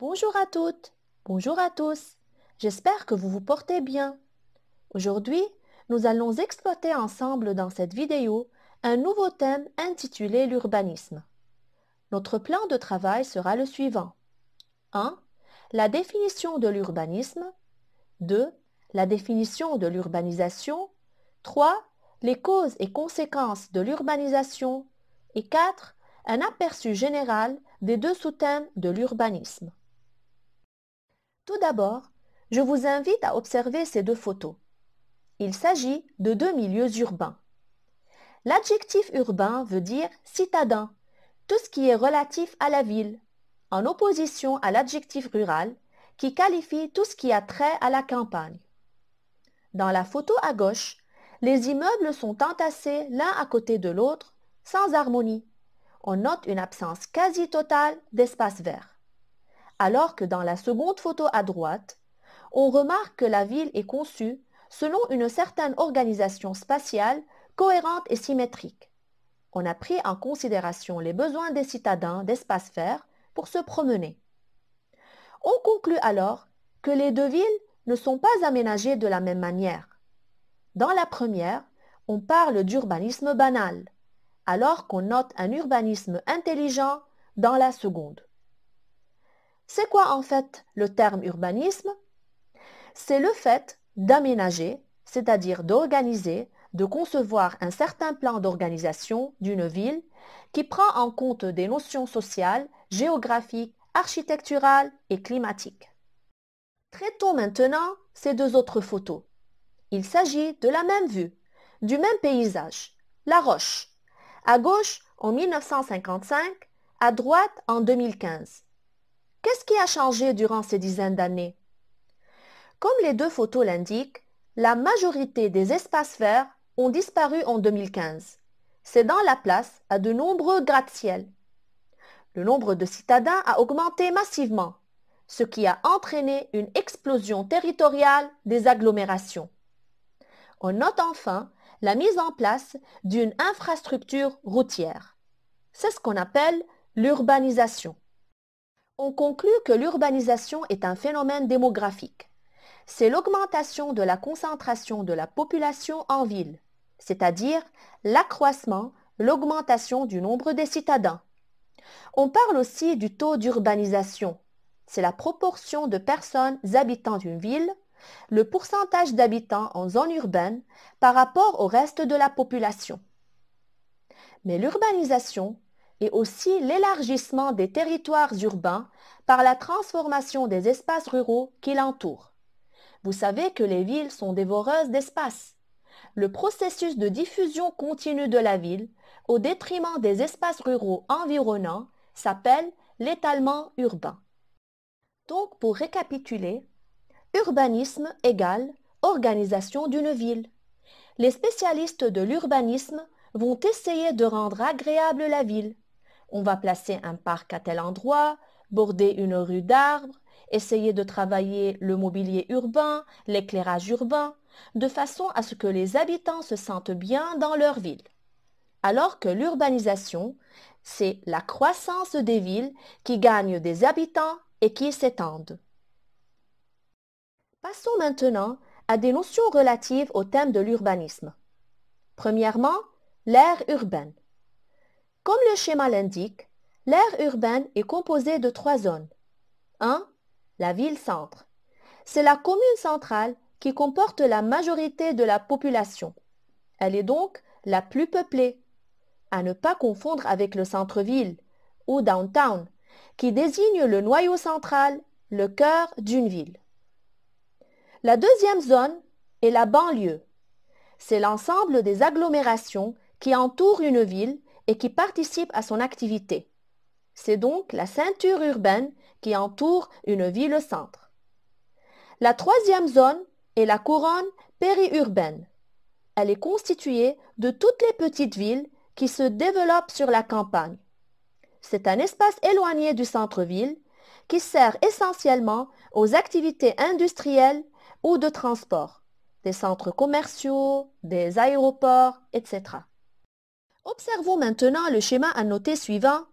Bonjour à toutes, bonjour à tous. J'espère que vous vous portez bien. Aujourd'hui, nous allons exploiter ensemble dans cette vidéo un nouveau thème intitulé l'urbanisme. Notre plan de travail sera le suivant. 1. La définition de l'urbanisme. 2. La définition de l'urbanisation. 3. Les causes et conséquences de l'urbanisation. Et 4. Un aperçu général des deux sous-thèmes de l'urbanisme. Tout d'abord, je vous invite à observer ces deux photos. Il s'agit de deux milieux urbains. L'adjectif urbain veut dire citadin, tout ce qui est relatif à la ville, en opposition à l'adjectif rural qui qualifie tout ce qui a trait à la campagne. Dans la photo à gauche, les immeubles sont entassés l'un à côté de l'autre, sans harmonie. On note une absence quasi totale d'espace vert alors que dans la seconde photo à droite, on remarque que la ville est conçue selon une certaine organisation spatiale cohérente et symétrique. On a pris en considération les besoins des citadins d'espace fer pour se promener. On conclut alors que les deux villes ne sont pas aménagées de la même manière. Dans la première, on parle d'urbanisme banal, alors qu'on note un urbanisme intelligent dans la seconde. C'est quoi en fait le terme urbanisme C'est le fait d'aménager, c'est-à-dire d'organiser, de concevoir un certain plan d'organisation d'une ville qui prend en compte des notions sociales, géographiques, architecturales et climatiques. Traitons maintenant ces deux autres photos. Il s'agit de la même vue, du même paysage, La Roche. À gauche en 1955, à droite en 2015. Qu'est-ce qui a changé durant ces dizaines d'années Comme les deux photos l'indiquent, la majorité des espaces verts ont disparu en 2015, cédant la place à de nombreux gratte-ciel. Le nombre de citadins a augmenté massivement, ce qui a entraîné une explosion territoriale des agglomérations. On note enfin la mise en place d'une infrastructure routière. C'est ce qu'on appelle l'urbanisation. On conclut que l'urbanisation est un phénomène démographique. C'est l'augmentation de la concentration de la population en ville, c'est-à-dire l'accroissement, l'augmentation du nombre des citadins. On parle aussi du taux d'urbanisation. C'est la proportion de personnes habitant d'une ville, le pourcentage d'habitants en zone urbaine par rapport au reste de la population. Mais l'urbanisation et aussi l'élargissement des territoires urbains par la transformation des espaces ruraux qui l'entourent. Vous savez que les villes sont dévoreuses d'espace. Le processus de diffusion continue de la ville, au détriment des espaces ruraux environnants, s'appelle l'étalement urbain. Donc, pour récapituler, urbanisme égale organisation d'une ville. Les spécialistes de l'urbanisme vont essayer de rendre agréable la ville. On va placer un parc à tel endroit, border une rue d'arbres, essayer de travailler le mobilier urbain, l'éclairage urbain, de façon à ce que les habitants se sentent bien dans leur ville. Alors que l'urbanisation, c'est la croissance des villes qui gagnent des habitants et qui s'étendent. Passons maintenant à des notions relatives au thème de l'urbanisme. Premièrement, l'ère urbaine. Comme le schéma l'indique, l'aire urbaine est composée de trois zones. 1. La ville-centre. C'est la commune centrale qui comporte la majorité de la population. Elle est donc la plus peuplée, à ne pas confondre avec le centre-ville ou downtown, qui désigne le noyau central, le cœur d'une ville. La deuxième zone est la banlieue. C'est l'ensemble des agglomérations qui entourent une ville et qui participent à son activité. C'est donc la ceinture urbaine qui entoure une ville-centre. La troisième zone est la couronne périurbaine. Elle est constituée de toutes les petites villes qui se développent sur la campagne. C'est un espace éloigné du centre-ville qui sert essentiellement aux activités industrielles ou de transport, des centres commerciaux, des aéroports, etc. Observons maintenant le schéma annoté suivant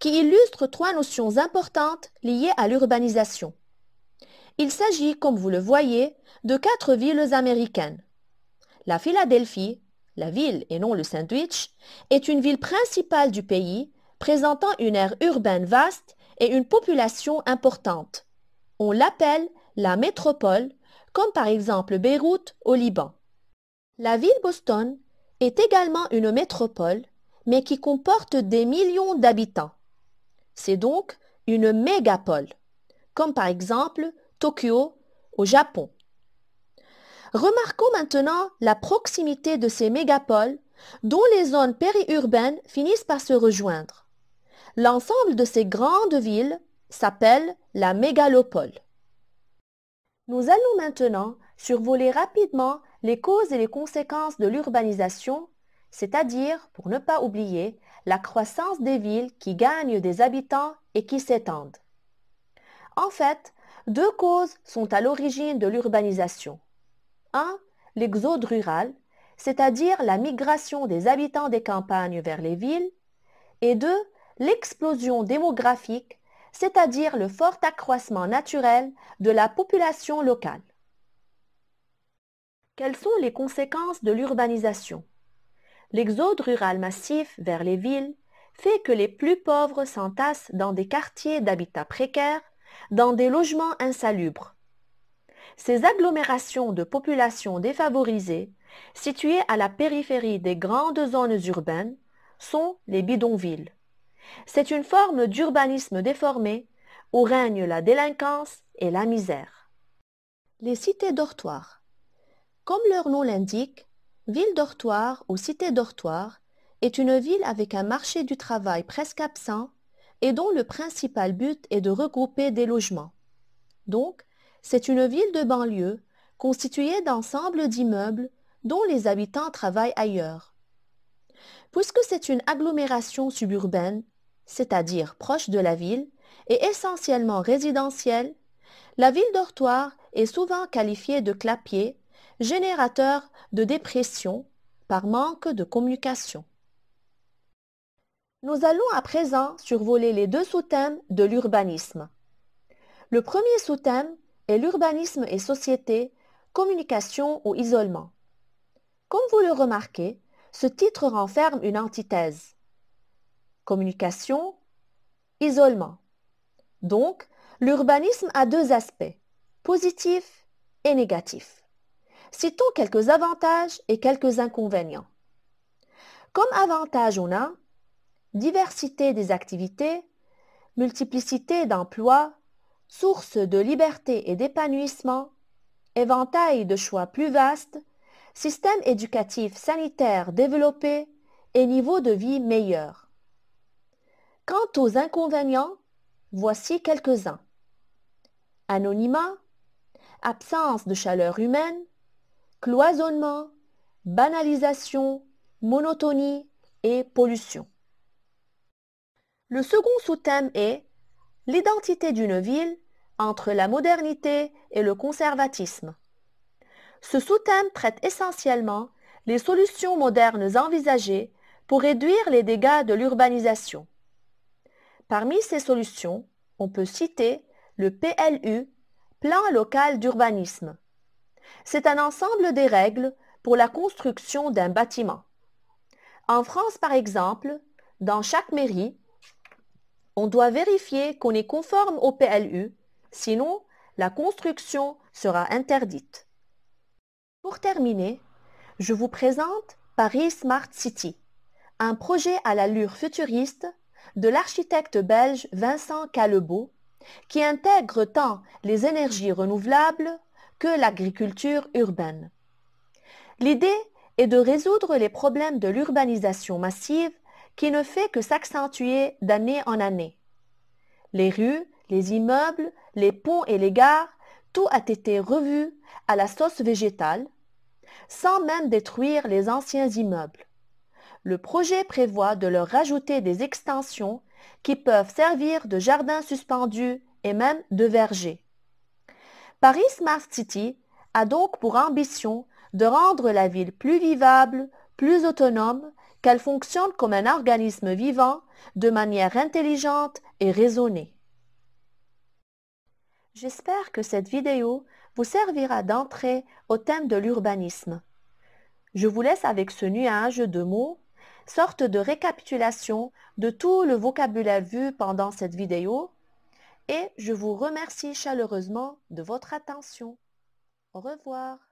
qui illustre trois notions importantes liées à l'urbanisation. Il s'agit, comme vous le voyez, de quatre villes américaines. La Philadelphie, la ville et non le sandwich, est une ville principale du pays, présentant une aire urbaine vaste et une population importante. On l'appelle la métropole, comme par exemple Beyrouth au Liban. La ville Boston est également une métropole, mais qui comporte des millions d'habitants. C'est donc une mégapole, comme par exemple Tokyo au Japon. Remarquons maintenant la proximité de ces mégapoles dont les zones périurbaines finissent par se rejoindre. L'ensemble de ces grandes villes s'appelle la mégalopole. Nous allons maintenant survoler rapidement les causes et les conséquences de l'urbanisation, c'est-à-dire, pour ne pas oublier, la croissance des villes qui gagnent des habitants et qui s'étendent. En fait, deux causes sont à l'origine de l'urbanisation. 1. L'exode rural, c'est-à-dire la migration des habitants des campagnes vers les villes, et 2. L'explosion démographique, c'est-à-dire le fort accroissement naturel de la population locale. Quelles sont les conséquences de l'urbanisation L'exode rural massif vers les villes fait que les plus pauvres s'entassent dans des quartiers d'habitat précaires, dans des logements insalubres. Ces agglomérations de populations défavorisées, situées à la périphérie des grandes zones urbaines, sont les bidonvilles. C'est une forme d'urbanisme déformé où règne la délinquance et la misère. Les cités dortoirs comme leur nom l'indique, ville dortoir ou cité dortoir est une ville avec un marché du travail presque absent et dont le principal but est de regrouper des logements. Donc, c'est une ville de banlieue constituée d'ensembles d'immeubles dont les habitants travaillent ailleurs. Puisque c'est une agglomération suburbaine, c'est-à-dire proche de la ville, et essentiellement résidentielle, la ville dortoir est souvent qualifiée de clapier générateur de dépression par manque de communication. Nous allons à présent survoler les deux sous-thèmes de l'urbanisme. Le premier sous-thème est l'urbanisme et société, communication ou isolement. Comme vous le remarquez, ce titre renferme une antithèse. Communication, isolement. Donc, l'urbanisme a deux aspects, positif et négatif. Citons quelques avantages et quelques inconvénients. Comme avantages, on a diversité des activités, multiplicité d'emplois, source de liberté et d'épanouissement, éventail de choix plus vaste, système éducatif sanitaire développé et niveau de vie meilleur. Quant aux inconvénients, voici quelques-uns. Anonymat, absence de chaleur humaine, cloisonnement, banalisation, monotonie et pollution. Le second sous-thème est l'identité d'une ville entre la modernité et le conservatisme. Ce sous-thème traite essentiellement les solutions modernes envisagées pour réduire les dégâts de l'urbanisation. Parmi ces solutions, on peut citer le PLU, Plan local d'urbanisme, c'est un ensemble des règles pour la construction d'un bâtiment. En France, par exemple, dans chaque mairie, on doit vérifier qu'on est conforme au PLU, sinon la construction sera interdite. Pour terminer, je vous présente Paris Smart City, un projet à l'allure futuriste de l'architecte belge Vincent Callebaut qui intègre tant les énergies renouvelables que l'agriculture urbaine. L'idée est de résoudre les problèmes de l'urbanisation massive qui ne fait que s'accentuer d'année en année. Les rues, les immeubles, les ponts et les gares, tout a été revu à la sauce végétale, sans même détruire les anciens immeubles. Le projet prévoit de leur rajouter des extensions qui peuvent servir de jardins suspendus et même de vergers. Paris Smart City a donc pour ambition de rendre la ville plus vivable, plus autonome, qu'elle fonctionne comme un organisme vivant de manière intelligente et raisonnée. J'espère que cette vidéo vous servira d'entrée au thème de l'urbanisme. Je vous laisse avec ce nuage de mots, sorte de récapitulation de tout le vocabulaire vu pendant cette vidéo et je vous remercie chaleureusement de votre attention. Au revoir.